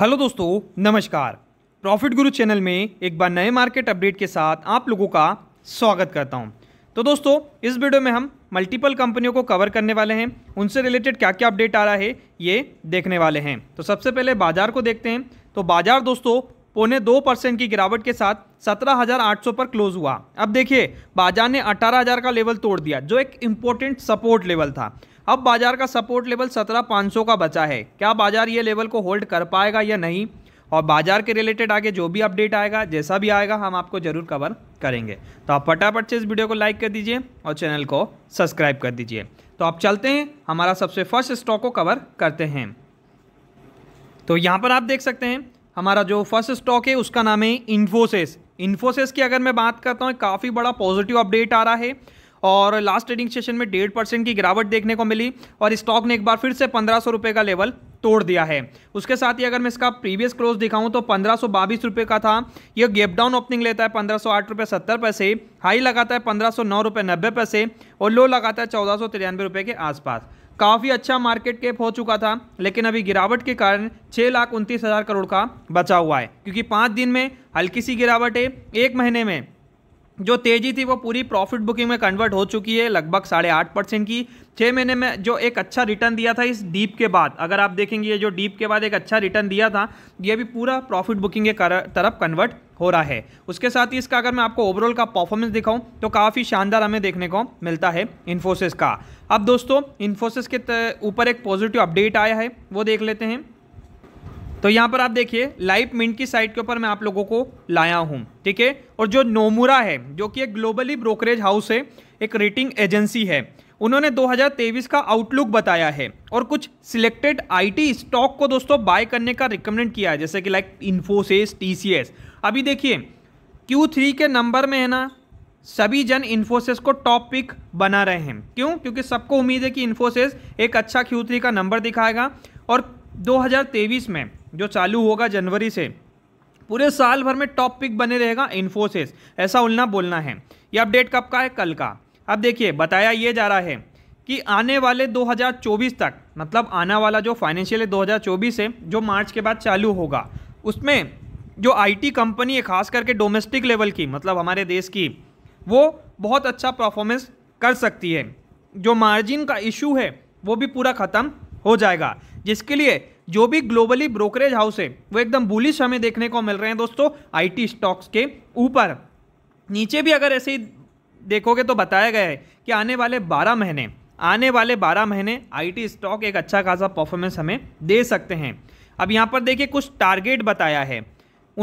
hello दोस्तों नमस्कार profit गुरु चैनल में एक बार नए मार्केट अपडेट के साथ आप लोगों का स्वागत करता हूं तो दोस्तों इस वीडियो में हम मल्टीपल कंपनियों को कवर करने वाले हैं उनसे रिलेटेड क्या क्या अपडेट आ रहा है ये देखने वाले हैं तो सबसे पहले बाजार को देखते हैं तो बाजार दोस्तों पौने दो परसेंट की गिरावट के साथ 17,800 पर क्लोज हुआ अब देखिए बाजार ने 18,000 का लेवल तोड़ दिया जो एक इम्पोर्टेंट सपोर्ट लेवल था अब बाजार का सपोर्ट लेवल सत्रह पाँच सौ का बचा है क्या बाजार ये लेवल को होल्ड कर पाएगा या नहीं और बाजार के रिलेटेड आगे जो भी अपडेट आएगा जैसा भी आएगा हम आपको जरूर कवर करेंगे तो आप फटाफट से इस वीडियो को लाइक कर दीजिए और चैनल को सब्सक्राइब कर दीजिए तो आप चलते हैं हमारा सबसे फर्स्ट स्टॉक को कवर करते हैं तो यहाँ पर आप देख सकते हैं हमारा जो फर्स्ट स्टॉक है उसका नाम है इन्फोसिस इन्फोसिस की अगर मैं बात करता हूँ काफ़ी बड़ा पॉजिटिव अपडेट आ रहा है और लास्ट ट्रेडिंग सेशन में डेढ़ परसेंट की गिरावट देखने को मिली और स्टॉक ने एक बार फिर से पंद्रह सौ रुपये का लेवल तोड़ दिया है उसके साथ ही अगर मैं इसका प्रीवियस क्लोज दिखाऊं तो पंद्रह सौ बाईस रुपये का था यह गेप डाउन ओपनिंग लेता है पंद्रह सौ आठ रुपये सत्तर पैसे हाई लगाता है पंद्रह सौ नौ रुपये नब्बे पैसे और लो लगाता है चौदह सौ तिरानवे रुपये के आसपास काफ़ी अच्छा मार्केट कैप हो चुका था लेकिन अभी गिरावट के कारण छः लाख उनतीस हज़ार करोड़ का बचा हुआ है क्योंकि पाँच दिन में हल्की सी गिरावट है एक महीने में जो तेज़ी थी वो पूरी प्रॉफिट बुकिंग में कन्वर्ट हो चुकी है लगभग साढ़े आठ परसेंट की छः महीने में जो एक अच्छा रिटर्न दिया था इस डीप के बाद अगर आप देखेंगे ये जो डीप के बाद एक अच्छा रिटर्न दिया था ये भी पूरा प्रॉफिट बुकिंग के तरफ कन्वर्ट हो रहा है उसके साथ ही इसका अगर मैं आपको ओवरऑल का परफॉर्मेंस दिखाऊं तो काफ़ी शानदार हमें देखने को मिलता है इन्फोसिस का अब दोस्तों इन्फोसिस के ऊपर एक पॉजिटिव अपडेट आया है वो देख लेते हैं तो यहाँ पर आप देखिए लाइव मिंट की साइट के ऊपर मैं आप लोगों को लाया हूँ ठीक है और जो नोमुरा है जो कि एक ग्लोबली ब्रोकरेज हाउस है एक रेटिंग एजेंसी है उन्होंने 2023 का आउटलुक बताया है और कुछ सिलेक्टेड आईटी स्टॉक को दोस्तों बाय करने का रिकमेंड किया है जैसे कि लाइक इन्फोसिस टी अभी देखिए क्यू के नंबर में है ना सभी जन इन्फोसिस को टॉप पिक बना रहे हैं क्यों क्योंकि सबको उम्मीद है कि इन्फोसिस एक अच्छा क्यू का नंबर दिखाएगा और 2023 में जो चालू होगा जनवरी से पूरे साल भर में टॉप पिक बने रहेगा इन्फोसिस ऐसा उलना बोलना है ये अपडेट कब का है कल का अब देखिए बताया ये जा रहा है कि आने वाले 2024 तक मतलब आने वाला जो फाइनेंशियल ईयर 2024 है जो मार्च के बाद चालू होगा उसमें जो आईटी कंपनी है खास करके डोमेस्टिक लेवल की मतलब हमारे देश की वो बहुत अच्छा परफॉर्मेंस कर सकती है जो मार्जिन का इशू है वो भी पूरा ख़त्म हो जाएगा जिसके लिए जो भी ग्लोबली ब्रोकरेज हाउस है वो एकदम बुलिश हमें देखने को मिल रहे हैं दोस्तों आईटी स्टॉक्स के ऊपर नीचे भी अगर ऐसे ही देखोगे तो बताया गया है कि आने वाले बारह महीने आने वाले बारह महीने आईटी स्टॉक एक अच्छा खासा परफॉर्मेंस हमें दे सकते हैं अब यहाँ पर देखिए कुछ टारगेट बताया है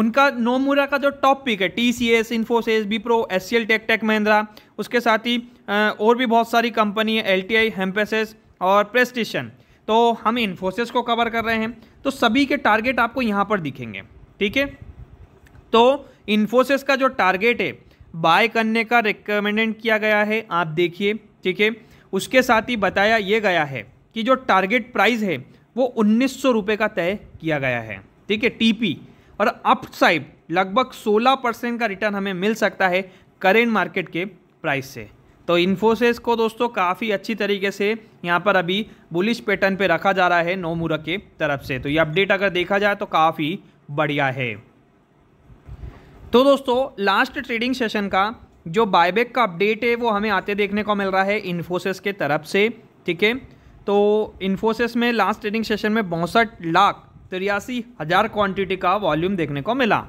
उनका नोमूरा का जो टॉप पिक है T C S Infosys Wipro S C L tech Tech Mahindra उसके साथ ही और भी बहुत सारी कंपनी है एल टी आई हेम्पेसिस और प्रेस्टिशन तो हम इन्फोसिस को कवर कर रहे हैं तो सभी के टारगेट आपको यहाँ पर दिखेंगे ठीक है तो इन्फोसिस का जो टारगेट है बाय करने का रिकमेंडेंट किया गया है आप देखिए ठीक है उसके साथ ही बताया ये गया है कि जो टारगेट प्राइस है वो उन्नीस सौ का तय किया गया है ठीक है टीपी और अपसाइड लगभग 16 परसेंट का रिटर्न हमें मिल सकता है करेंट मार्केट के प्राइस से तो इन्फोसिस को दोस्तों काफ़ी अच्छी तरीके से यहाँ पर अभी बुलिश पैटर्न पे रखा जा रहा है नोमूरा के तरफ से तो ये अपडेट अगर देखा जाए तो काफ़ी बढ़िया है तो दोस्तों लास्ट ट्रेडिंग सेशन का जो बायबैक का अपडेट है वो हमें आते देखने को मिल रहा है इन्फोसिस के तरफ से ठीक है तो इन्फोसिस में लास्ट ट्रेडिंग सेशन में बौसठ लाख तिरासी हज़ार क्वान्टिटी का वॉल्यूम देखने को मिला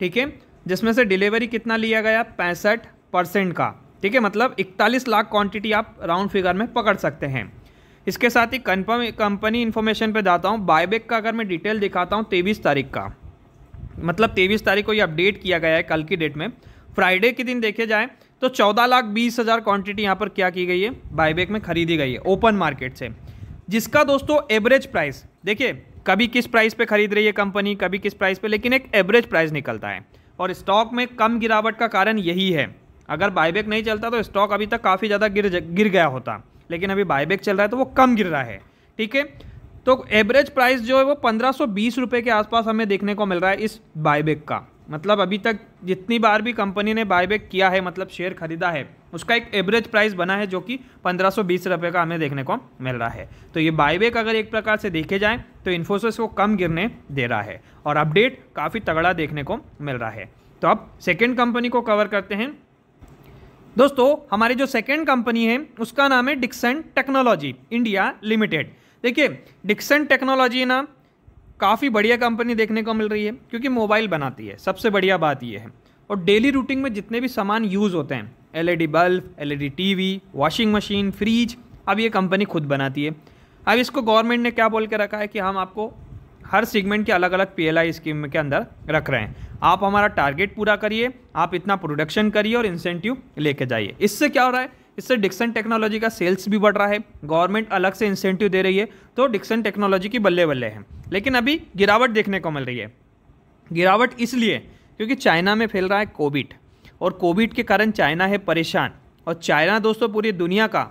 ठीक है जिसमें से डिलीवरी कितना लिया गया पैंसठ परसेंट का ठीक है मतलब 41 लाख क्वांटिटी आप राउंड फिगर में पकड़ सकते हैं इसके साथ ही कन्फर्म कंपनी इन्फॉर्मेशन पे जाता हूँ बायबैक का अगर मैं डिटेल दिखाता हूँ तेईस तारीख का मतलब तेईस तारीख को ये अपडेट किया गया है कल की डेट में फ्राइडे के दिन देखे जाए तो चौदह लाख बीस हज़ार क्वान्टिटी यहाँ पर क्या की गई है बायबैक में खरीदी गई है ओपन मार्केट से जिसका दोस्तों एवरेज प्राइस देखिए कभी किस प्राइस पे खरीद रही है कंपनी कभी किस प्राइस पे लेकिन एक एवरेज प्राइस निकलता है और स्टॉक में कम गिरावट का कारण यही है अगर बायबैक नहीं चलता तो स्टॉक अभी तक काफ़ी ज़्यादा गिर गिर गया होता लेकिन अभी बायबैक चल रहा है तो वो कम गिर रहा है ठीक है तो एवरेज प्राइस जो है वो पंद्रह सौ के आसपास हमें देखने को मिल रहा है इस बायबैक का मतलब अभी तक जितनी बार भी कंपनी ने बायबैक किया है मतलब शेयर खरीदा है उसका एक एवरेज प्राइस बना है जो कि पंद्रह सौ रुपये का हमें देखने को मिल रहा है तो ये बायबैक अगर एक प्रकार से देखे जाएँ तो इन्फोसिस को कम गिरने दे रहा है और अपडेट काफ़ी तगड़ा देखने को मिल रहा है तो अब सेकेंड कंपनी को कवर करते हैं दोस्तों हमारी जो सेकेंड कंपनी है उसका नाम है डिक्सन टेक्नोलॉजी इंडिया लिमिटेड देखिए डिक्सन टेक्नोलॉजी ना काफ़ी बढ़िया कंपनी देखने को मिल रही है क्योंकि मोबाइल बनाती है सबसे बढ़िया बात यह है और डेली रूटीन में जितने भी सामान यूज़ होते हैं LED bulb LED TV washing machine fridge अब ये कंपनी खुद बनाती है अब इसको गवर्नमेंट ने क्या बोल के रखा है कि हम आपको हर सेगमेंट के अलग अलग पीएलआई स्कीम के अंदर रख रहे हैं आप हमारा टारगेट पूरा करिए आप इतना प्रोडक्शन करिए और इंसेंटिव लेके जाइए इससे क्या हो रहा है इससे डिक्सन टेक्नोलॉजी का सेल्स भी बढ़ रहा है गवर्नमेंट अलग से इंसेंटिव दे रही है तो डिक्सन टेक्नोलॉजी की बल्ले बल्ले हैं लेकिन अभी गिरावट देखने को मिल रही है गिरावट इसलिए क्योंकि चाइना में फैल रहा है कोविड और कोविड के कारण चाइना है परेशान और चाइना दोस्तों पूरी दुनिया का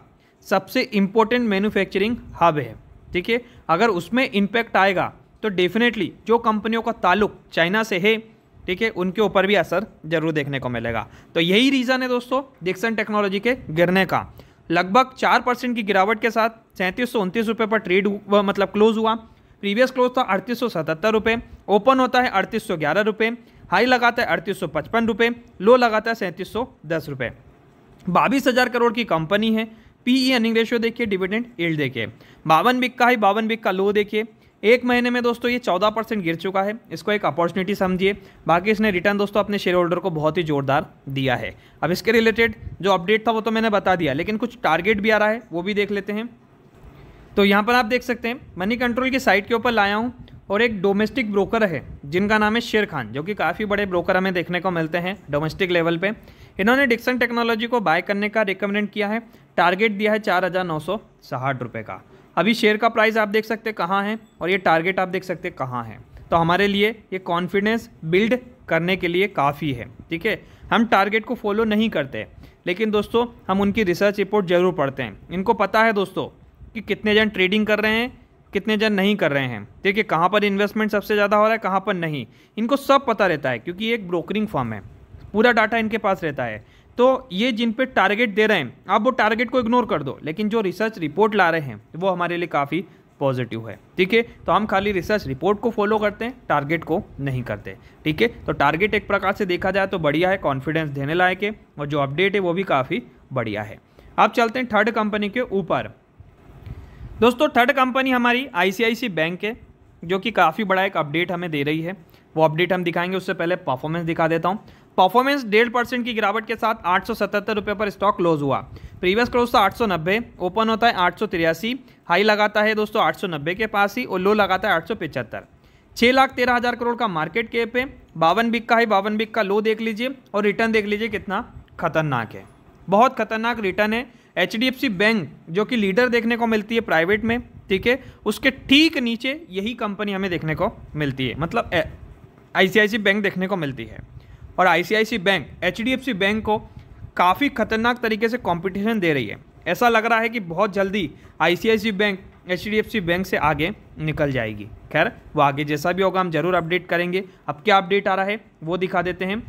सबसे इम्पोर्टेंट मैन्युफैक्चरिंग हब है ठीक है अगर उसमें इम्पैक्ट आएगा तो डेफिनेटली जो कंपनियों का ताल्लुक चाइना से है ठीक है उनके ऊपर भी असर जरूर देखने को मिलेगा तो यही रीज़न है दोस्तों डिक्सन टेक्नोलॉजी के गिरने का लगभग चार परसेंट की गिरावट के साथ सैंतीस सौ उनतीस रुपये पर ट्रेड मतलब क्लोज हुआ प्रीवियस क्लोज था अड़तीस सौ सतहत्तर रुपये ओपन होता है अड़तीस सौ ग्यारह रुपये हाई लगाता है अड़तीस सौ पचपन रुपये लो लगाता है सैंतीस सौ दस रुपये बाईस हज़ार करोड़ की कंपनी है पी ई अनिंग रेशियो देखिए डिविडेंड एल्ड देखिए बावन बिक का है बावन बिक का लो देखिए एक महीने में दोस्तों ये चौदह परसेंट गिर चुका है इसको एक अपॉर्चुनिटी समझिए बाकी इसने रिटर्न दोस्तों अपने शेयर होल्डर को बहुत ही जोरदार दिया है अब इसके रिलेटेड जो अपडेट था वो तो मैंने बता दिया लेकिन कुछ टारगेट भी आ रहा है वो भी देख लेते हैं तो यहाँ पर आप देख सकते हैं मनी कंट्रोल की साइट के ऊपर लाया हूँ और एक डोमेस्टिक ब्रोकर है जिनका नाम है शेर खान जो कि काफ़ी बड़े ब्रोकर हमें देखने को मिलते हैं डोमेस्टिक लेवल पर इन्होंने डिक्सन टेक्नोलॉजी को बाय करने का रिकमेंड किया है टारगेट दिया है चार हज़ार नौ सौ रुपये का अभी शेयर का प्राइस आप देख सकते कहाँ है और ये टारगेट आप देख सकते कहाँ है तो हमारे लिए ये कॉन्फिडेंस बिल्ड करने के लिए काफ़ी है ठीक है हम टारगेट को फॉलो नहीं करते लेकिन दोस्तों हम उनकी रिसर्च रिपोर्ट जरूर पढ़ते हैं इनको पता है दोस्तों कि कितने जन ट्रेडिंग कर रहे हैं कितने जन नहीं कर रहे हैं ठीक है कहाँ पर इन्वेस्टमेंट सबसे ज़्यादा हो रहा है कहाँ पर नहीं इनको सब पता रहता है क्योंकि एक ब्रोकरिंग फॉर्म है पूरा डाटा इनके पास रहता है तो ये जिन पे टारगेट दे रहे हैं आप वो टारगेट को इग्नोर कर दो लेकिन जो रिसर्च रिपोर्ट ला रहे हैं वो हमारे लिए काफ़ी पॉजिटिव है ठीक है तो हम खाली रिसर्च रिपोर्ट को फॉलो करते हैं टारगेट को नहीं करते ठीक है तो टारगेट एक प्रकार से देखा जाए तो बढ़िया है कॉन्फिडेंस देने लायक है और जो अपडेट है वो भी काफ़ी बढ़िया है अब चलते हैं थर्ड कंपनी के ऊपर दोस्तों थर्ड कंपनी हमारी आई बैंक है जो कि काफ़ी बड़ा एक अपडेट हमें दे रही है वो अपडेट हम दिखाएंगे उससे पहले परफॉर्मेंस दिखा देता हूँ परफॉर्मेंस डेढ़ परसेंट की गिरावट के साथ आठ रुपए पर स्टॉक क्लोज हुआ प्रीवियस क्लोज था आठ ओपन होता है आठ हाई लगाता है दोस्तों आठ के पास ही और लो लगाता है आठ छः लाख तेरह हज़ार करोड़ का मार्केट कैप है बावन बिक का है बावन बिक का लो देख लीजिए और रिटर्न देख लीजिए कितना खतरनाक है बहुत खतरनाक रिटर्न है एच बैंक जो कि लीडर देखने को मिलती है प्राइवेट में ठीक है उसके ठीक नीचे यही कंपनी हमें देखने को मिलती है मतलब आई बैंक देखने को मिलती है और आईसीआईसी बैंक एचडीएफसी बैंक को काफ़ी खतरनाक तरीके से कंपटीशन दे रही है ऐसा लग रहा है कि बहुत जल्दी आईसीआईसी बैंक एच बैंक से आगे निकल जाएगी खैर वो आगे जैसा भी होगा हम जरूर अपडेट करेंगे अब क्या अपडेट आ रहा है वो दिखा देते हैं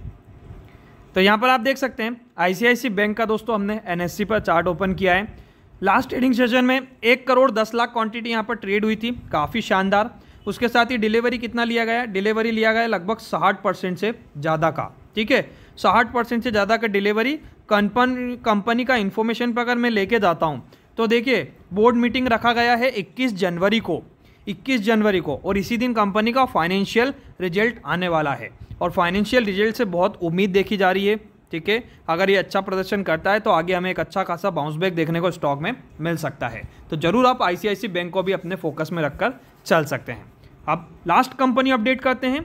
तो यहाँ पर आप देख सकते हैं आईसीआईसी बैंक का दोस्तों हमने एन पर चार्ट ओपन किया है लास्ट ट्रेडिंग सेशन में एक करोड़ दस लाख क्वांटिटी यहाँ पर ट्रेड हुई थी काफ़ी शानदार उसके साथ ही डिलीवरी कितना लिया गया डिलीवरी लिया गया लगभग साठ परसेंट से ज़्यादा का ठीक है साठ परसेंट से ज़्यादा का डिलीवरी कंपन कंपनी का इन्फॉर्मेशन पर अगर मैं लेके जाता हूँ तो देखिए बोर्ड मीटिंग रखा गया है इक्कीस जनवरी को 21 जनवरी को और इसी दिन कंपनी का फाइनेंशियल रिजल्ट आने वाला है और फाइनेंशियल रिजल्ट से बहुत उम्मीद देखी जा रही है ठीक है अगर ये अच्छा प्रदर्शन करता है तो आगे हमें एक अच्छा खासा बाउंस बैक देखने को स्टॉक में मिल सकता है तो ज़रूर आप आई बैंक को भी अपने फोकस में रखकर चल सकते हैं अब लास्ट कंपनी अपडेट करते हैं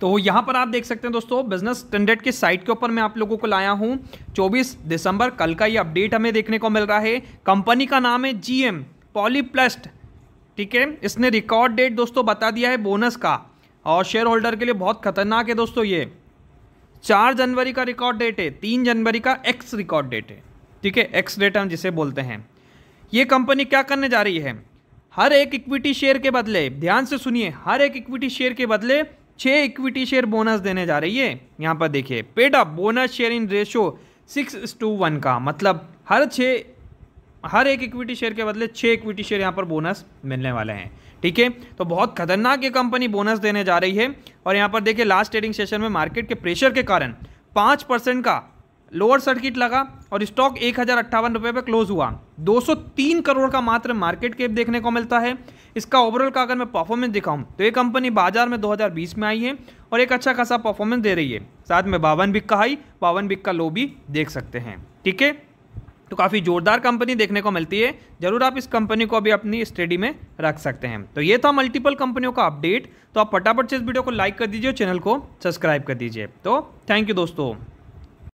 तो यहाँ पर आप देख सकते हैं दोस्तों बिजनेस स्टैंडर्ड के साइट के ऊपर मैं आप लोगों को लाया हूँ 24 दिसंबर कल का ये अपडेट हमें देखने को मिल रहा है कंपनी का नाम है जीएम पॉलीप्लस्ट ठीक है इसने रिकॉर्ड डेट दोस्तों बता दिया है बोनस का और शेयर होल्डर के लिए बहुत खतरनाक है दोस्तों ये चार जनवरी का रिकॉर्ड डेट है तीन जनवरी का एक्स रिकॉर्ड डेट है ठीक है एक्स डेट हम जिसे बोलते हैं ये कंपनी क्या करने जा रही है हर एक इक्विटी शेयर के बदले ध्यान से सुनिए हर एक इक्विटी शेयर के बदले छः इक्विटी शेयर बोनस देने जा रही है यहाँ पर देखिए paid up bonus share in ratio six to one का मतलब हर छः हर एक इक्विटी शेयर के बदले छः इक्विटी शेयर यहाँ पर बोनस मिलने वाले हैं ठीक है तो बहुत खतरनाक ये कंपनी बोनस देने जा रही है और यहाँ पर देखिए लास्ट ट्रेडिंग सेशन में मार्केट के प्रेशर के कारण पाँच परसेंट का लोअर सर्किट लगा और स्टॉक एक हज़ार अट्ठावन रुपये पर क्लोज हुआ 203 करोड़ का मात्र मार्केट कैप देखने को मिलता है इसका ओवरऑल का अगर मैं परफॉर्मेंस दिखाऊं तो ये कंपनी बाजार में 2020 में आई है और एक अच्छा खासा परफॉर्मेंस दे रही है साथ में बावन बिक का हाई बावन बिक का लो भी देख सकते हैं ठीक है तो काफ़ी जोरदार कंपनी देखने को मिलती है जरूर आप इस कंपनी को अभी अपनी स्टडी में रख सकते हैं तो ये था मल्टीपल कंपनियों का अपडेट तो आप फटाफट से इस वीडियो को लाइक कर दीजिए और चैनल को सब्सक्राइब कर दीजिए तो थैंक यू दोस्तों